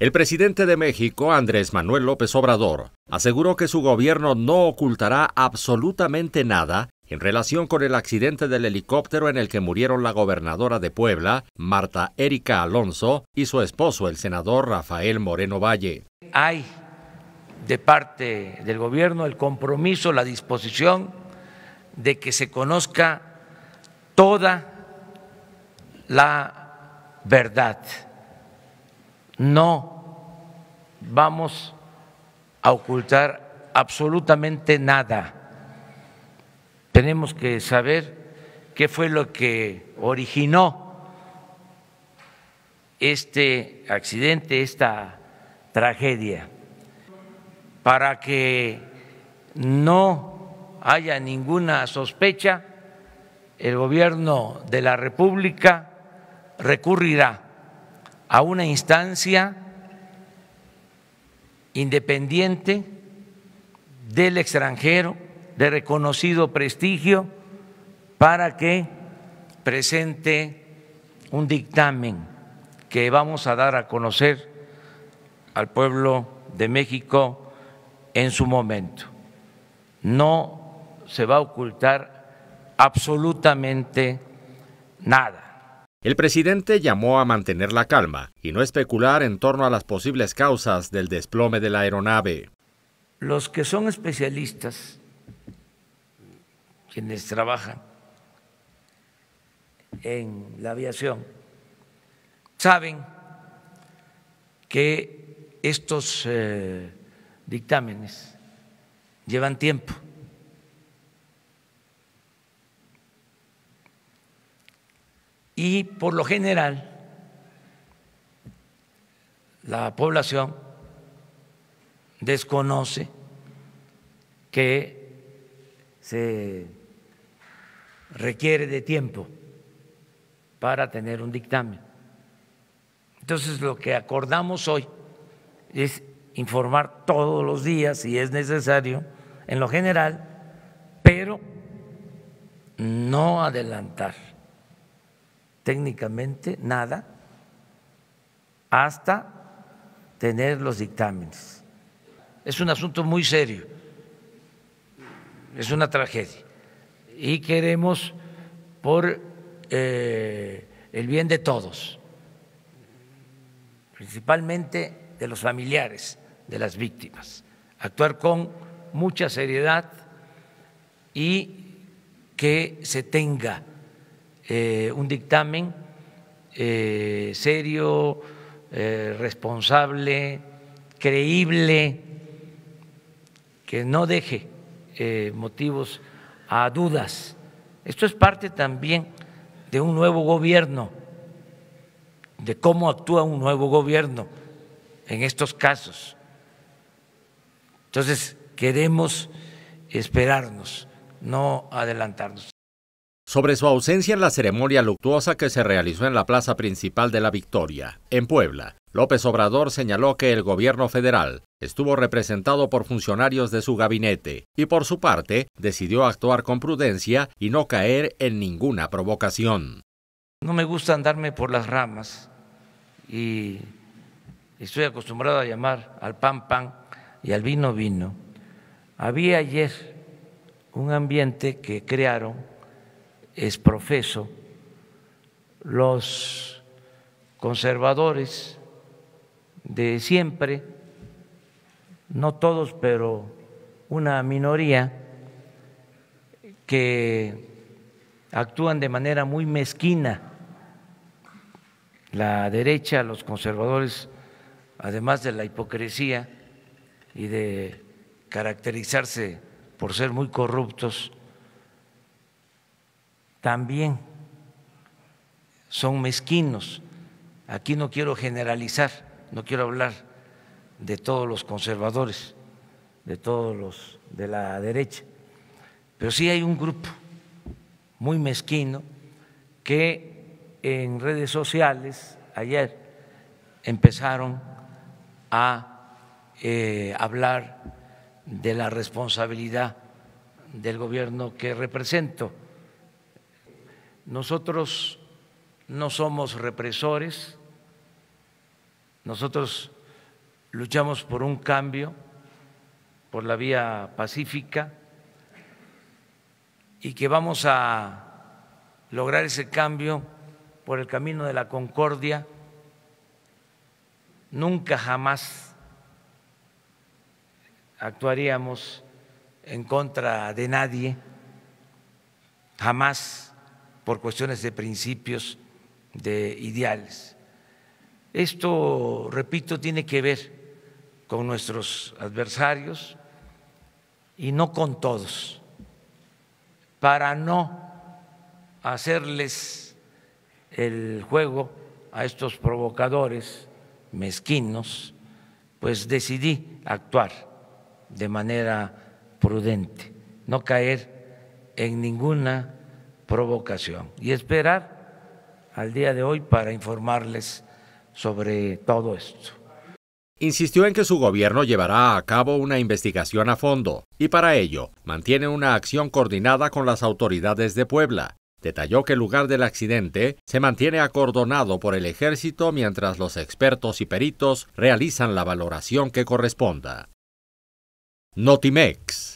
El presidente de México, Andrés Manuel López Obrador, aseguró que su gobierno no ocultará absolutamente nada en relación con el accidente del helicóptero en el que murieron la gobernadora de Puebla, Marta Erika Alonso, y su esposo, el senador Rafael Moreno Valle. Hay de parte del gobierno el compromiso, la disposición de que se conozca toda la verdad. No vamos a ocultar absolutamente nada. Tenemos que saber qué fue lo que originó este accidente, esta tragedia, para que no haya ninguna sospecha, el gobierno de la República recurrirá a una instancia independiente del extranjero de reconocido prestigio para que presente un dictamen que vamos a dar a conocer al pueblo de México en su momento. No se va a ocultar absolutamente nada. El presidente llamó a mantener la calma y no especular en torno a las posibles causas del desplome de la aeronave. Los que son especialistas, quienes trabajan en la aviación, saben que estos eh, dictámenes llevan tiempo Y por lo general, la población desconoce que se requiere de tiempo para tener un dictamen. Entonces, lo que acordamos hoy es informar todos los días, si es necesario, en lo general, pero no adelantar técnicamente nada hasta tener los dictámenes. Es un asunto muy serio, es una tragedia. Y queremos, por eh, el bien de todos, principalmente de los familiares de las víctimas, actuar con mucha seriedad y que se tenga eh, un dictamen eh, serio, eh, responsable, creíble, que no deje motivos a dudas. Esto es parte también de un nuevo gobierno, de cómo actúa un nuevo gobierno en estos casos. Entonces, queremos esperarnos, no adelantarnos sobre su ausencia en la ceremonia luctuosa que se realizó en la Plaza Principal de la Victoria, en Puebla. López Obrador señaló que el gobierno federal estuvo representado por funcionarios de su gabinete y por su parte decidió actuar con prudencia y no caer en ninguna provocación. No me gusta andarme por las ramas y estoy acostumbrado a llamar al pan pan y al vino vino. Había ayer un ambiente que crearon es profeso, los conservadores de siempre, no todos, pero una minoría que actúan de manera muy mezquina. La derecha, los conservadores, además de la hipocresía y de caracterizarse por ser muy corruptos, también son mezquinos. Aquí no quiero generalizar, no quiero hablar de todos los conservadores, de todos los de la derecha, pero sí hay un grupo muy mezquino que en redes sociales ayer empezaron a eh, hablar de la responsabilidad del gobierno que represento nosotros no somos represores, nosotros luchamos por un cambio, por la vía pacífica, y que vamos a lograr ese cambio por el camino de la concordia, nunca jamás actuaríamos en contra de nadie, jamás por cuestiones de principios, de ideales. Esto, repito, tiene que ver con nuestros adversarios y no con todos, para no hacerles el juego a estos provocadores mezquinos, pues decidí actuar de manera prudente, no caer en ninguna provocación y esperar al día de hoy para informarles sobre todo esto. Insistió en que su gobierno llevará a cabo una investigación a fondo y para ello mantiene una acción coordinada con las autoridades de Puebla. Detalló que el lugar del accidente se mantiene acordonado por el ejército mientras los expertos y peritos realizan la valoración que corresponda. Notimex